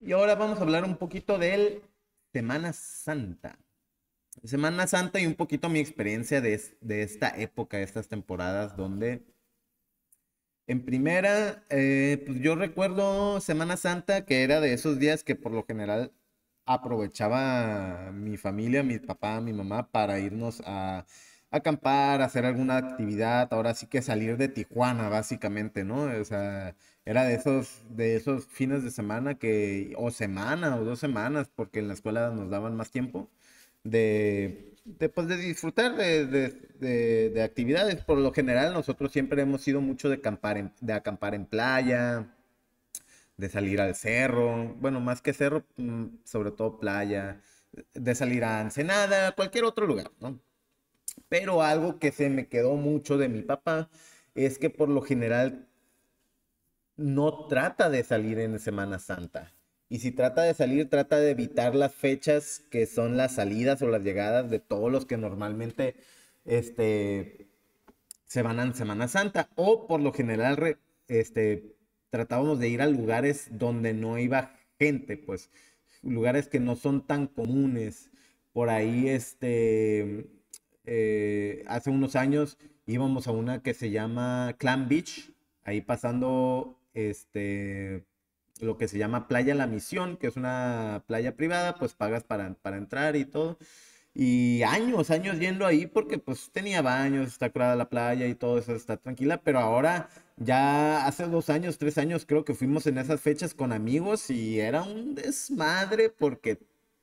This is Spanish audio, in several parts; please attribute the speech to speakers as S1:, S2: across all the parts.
S1: Y ahora vamos a hablar un poquito del Semana Santa. Semana Santa y un poquito mi experiencia de, esta época, de estas temporadas, donde en primera, eh, pues yo recuerdo Semana Santa, que era de esos días que por lo general aprovechaba mi familia, mi papá, mi mamá, para irnos a acampar, hacer alguna actividad, ahora sí que salir de Tijuana, básicamente, ¿no? O sea, era de esos, de esos fines de semana que, o semana o dos semanas, porque en la escuela nos daban más tiempo, de, de, pues, de disfrutar de, de, actividades. Por lo general nosotros siempre hemos sido mucho de acampar en, de acampar en playa, de salir al cerro, bueno, más que cerro, mm, sobre todo playa, de salir a Ensenada, cualquier otro lugar, ¿no? Pero algo que se me quedó mucho de mi papá es que por lo general no trata de salir en Semana Santa. Y si trata de salir, trata de evitar las fechas que son las salidas o las llegadas de todos los que normalmente este, se van en Semana Santa. O por lo general este, tratábamos de ir a lugares donde no iba gente, pues lugares que no son tan comunes. Por ahí, este, eh, hace unos años íbamos a una que se llama Clan Beach, ahí pasando este, lo que se llama Playa La Misión, que es una playa privada, pues pagas para, para entrar y todo. Y años, años yendo ahí porque pues tenía baños, está curada la playa y todo eso, está tranquila, pero ahora ya hace dos años, tres años creo que fuimos en esas fechas con amigos y era un desmadre porque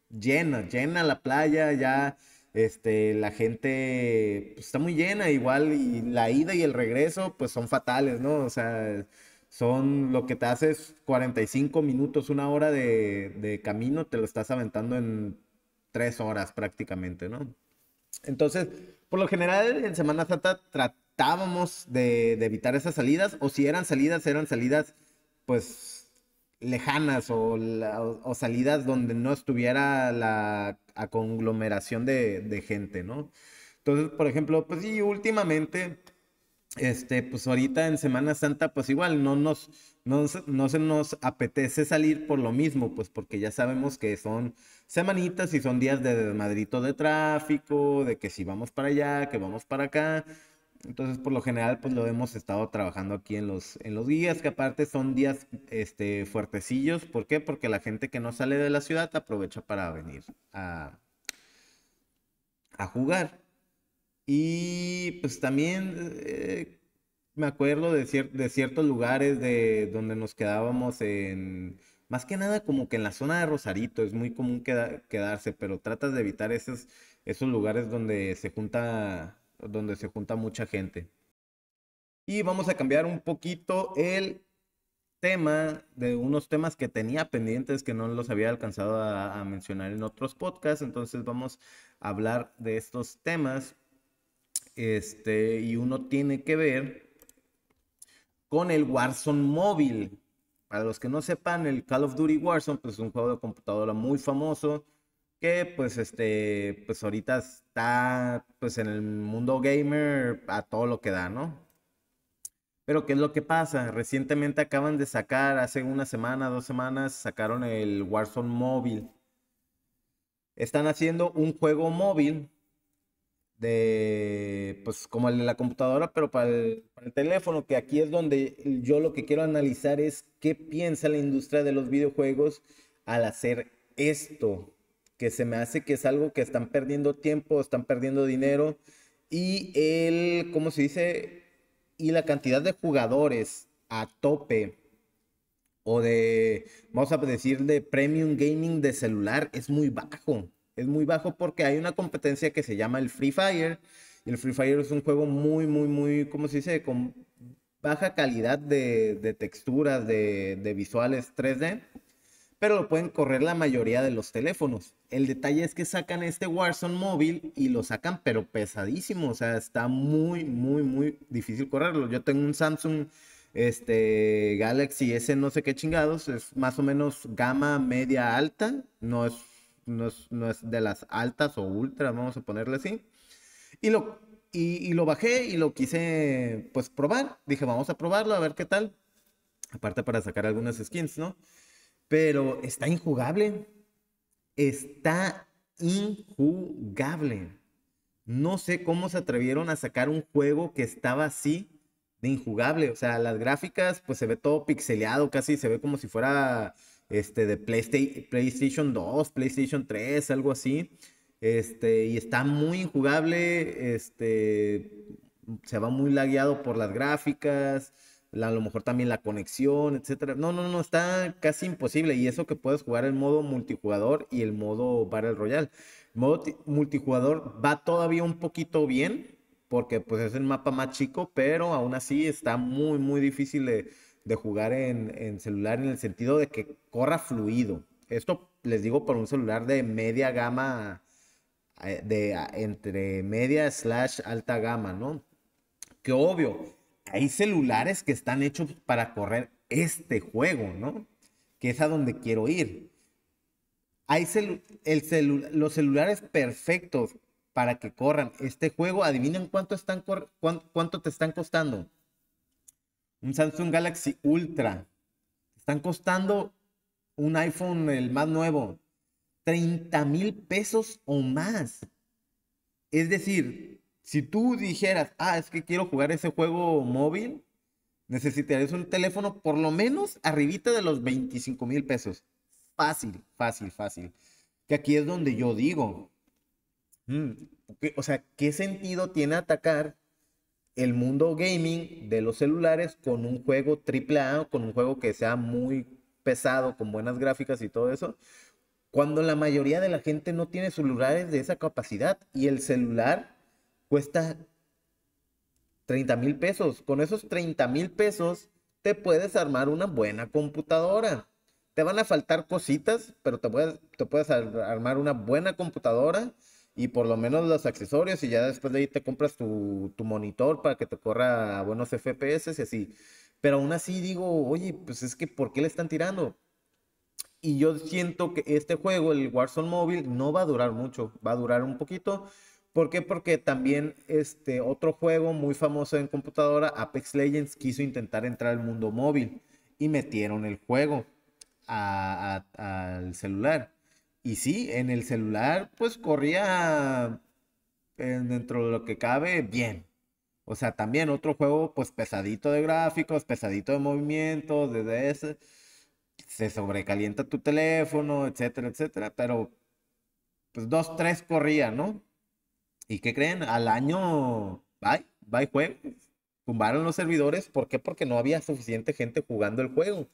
S1: llena, llena la playa, ya este, la gente pues, está muy llena igual y la ida y el regreso pues son fatales, ¿no? O sea, son lo que te haces 45 minutos, una hora de, camino, te lo estás aventando en tres horas prácticamente, ¿no? Entonces, por lo general en Semana Santa tratábamos de, evitar esas salidas, o si eran salidas, eran salidas pues lejanas o, salidas donde no estuviera la conglomeración de, de, gente, ¿no? Entonces, por ejemplo, pues sí, últimamente este, pues ahorita en Semana Santa, pues igual no nos, no, se nos apetece salir por lo mismo, pues porque ya sabemos que son semanitas y son días de desmadrito de tráfico, de que si vamos para allá, que vamos para acá. Entonces, por lo general, pues lo hemos estado trabajando aquí en los, en los días, que aparte son días este, fuertecillos. ¿Por qué? Porque la gente que no sale de la ciudad aprovecha para venir a, a jugar. Y pues también eh, me acuerdo de, ciertos lugares de donde nos quedábamos en... Más que nada como que en la zona de Rosarito es muy común quedarse, pero tratas de evitar esos, esos lugares donde se junta donde se junta mucha gente. Y vamos a cambiar un poquito el tema de unos temas que tenía pendientes que no los había alcanzado a mencionar en otros podcasts. Entonces vamos a hablar de estos temas. Este, y uno tiene que ver con el Warzone móvil. Para los que no sepan, el Call of Duty Warzone pues, es un juego de computadora muy famoso que pues este pues ahorita está pues en el mundo gamer a todo lo que da, ¿no? Pero ¿qué es lo que pasa? Recientemente acaban de sacar, hace una semana, dos semanas, sacaron el Warzone móvil. Están haciendo un juego móvil de, pues como el de la computadora, pero para el, teléfono, que aquí es donde yo lo que quiero analizar es qué piensa la industria de los videojuegos al hacer esto, que se me hace que es algo que están perdiendo tiempo, están perdiendo dinero y el, ¿cómo se dice? Y la cantidad de jugadores a tope o de, vamos a decir, de premium gaming de celular es muy bajo es muy bajo porque hay una competencia que se llama el Free Fire. Y el Free Fire es un juego muy, muy, muy, como se dice? Con baja calidad de, texturas, de, visuales 3D. Pero lo pueden correr la mayoría de los teléfonos. El detalle es que sacan este Warzone móvil y lo sacan, pero pesadísimo. O sea, está muy, muy, muy difícil correrlo. Yo tengo un Samsung este Galaxy S no sé qué chingados, es más o menos gama media alta, no es no es, de las altas o ultras, vamos a ponerle así. Y lo, y, y, lo bajé y lo quise pues probar. Dije, vamos a probarlo, a ver qué tal. Aparte para sacar algunas skins, ¿no? Pero está injugable. Está injugable. No sé cómo se atrevieron a sacar un juego que estaba así de injugable. O sea, las gráficas, pues se ve todo pixeleado, casi se ve como si fuera este, de PlayStation 2, PlayStation 3, algo así. Este, y está muy injugable, este, se va muy lagueado por las gráficas, a lo mejor también la conexión, etcétera. No, no, no, está casi imposible. Y eso que puedes jugar el modo multijugador y el modo Battle Royale. El modo multijugador va todavía un poquito bien, porque pues es el mapa más chico, pero aún así está muy, muy difícil de de jugar en, celular en el sentido de que corra fluido. Esto les digo por un celular de media gama, eh, de, entre media slash alta gama, ¿no? Que obvio, hay celulares que están hechos para correr este juego, ¿no? Que es a donde quiero ir. Hay el los celulares perfectos para que corran este juego. Adivinen cuánto, están cuánto te están costando un Samsung Galaxy Ultra. Están costando un iPhone, el más nuevo, 30 mil pesos o más. Es decir, si tú dijeras, ah, es que quiero jugar ese juego móvil, necesitarías un teléfono por lo menos arribita de los 25 mil pesos. Fácil, fácil, fácil. Que aquí es donde yo digo, mm, o sea, ¿qué sentido tiene atacar el mundo gaming de los celulares con un juego AAA, con un juego que sea muy pesado, con buenas gráficas y todo eso, cuando la mayoría de la gente no tiene celulares de esa capacidad y el celular cuesta 30 mil pesos. Con esos 30 mil pesos te puedes armar una buena computadora. Te van a faltar cositas, pero te puedes, te puedes armar una buena computadora y por lo menos los accesorios y ya después de ahí te compras tu, monitor para que te corra buenos FPS y así. Pero aún así digo, oye, pues es que ¿por qué le están tirando? Y yo siento que este juego, el Warzone Mobile, no va a durar mucho, va a durar un poquito. ¿Por qué? Porque también este otro juego muy famoso en computadora, Apex Legends, quiso intentar entrar al mundo móvil y metieron el juego al celular. Y sí, en el celular, pues corría eh, dentro de lo que cabe bien. O sea, también otro juego, pues pesadito de gráficos, pesadito de movimientos, desde ese. Se sobrecalienta tu teléfono, etcétera, etcétera. Pero, pues dos, tres corría, ¿no? ¿Y qué creen? Al año, bye, bye juego. Tumbaron los servidores. ¿Por qué? Porque no había suficiente gente jugando el juego.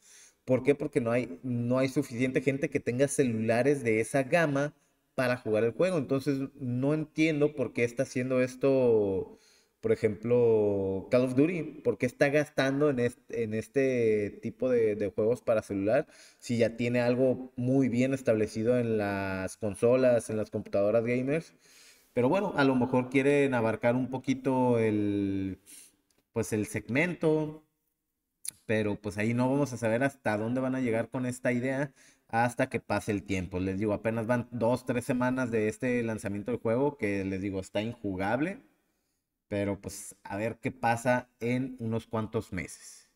S1: ¿Por qué? Porque no hay, no hay suficiente gente que tenga celulares de esa gama para jugar el juego. Entonces no entiendo por qué está haciendo esto, por ejemplo, Call of Duty. ¿Por qué está gastando en este, en este tipo de, de juegos para celular si ya tiene algo muy bien establecido en las consolas, en las computadoras gamers? Pero bueno, a lo mejor quieren abarcar un poquito el, pues el segmento, pero pues ahí no vamos a saber hasta dónde van a llegar con esta idea hasta que pase el tiempo. Les digo, apenas van dos, tres semanas de este lanzamiento del juego que les digo, está injugable, pero pues a ver qué pasa en unos cuantos meses.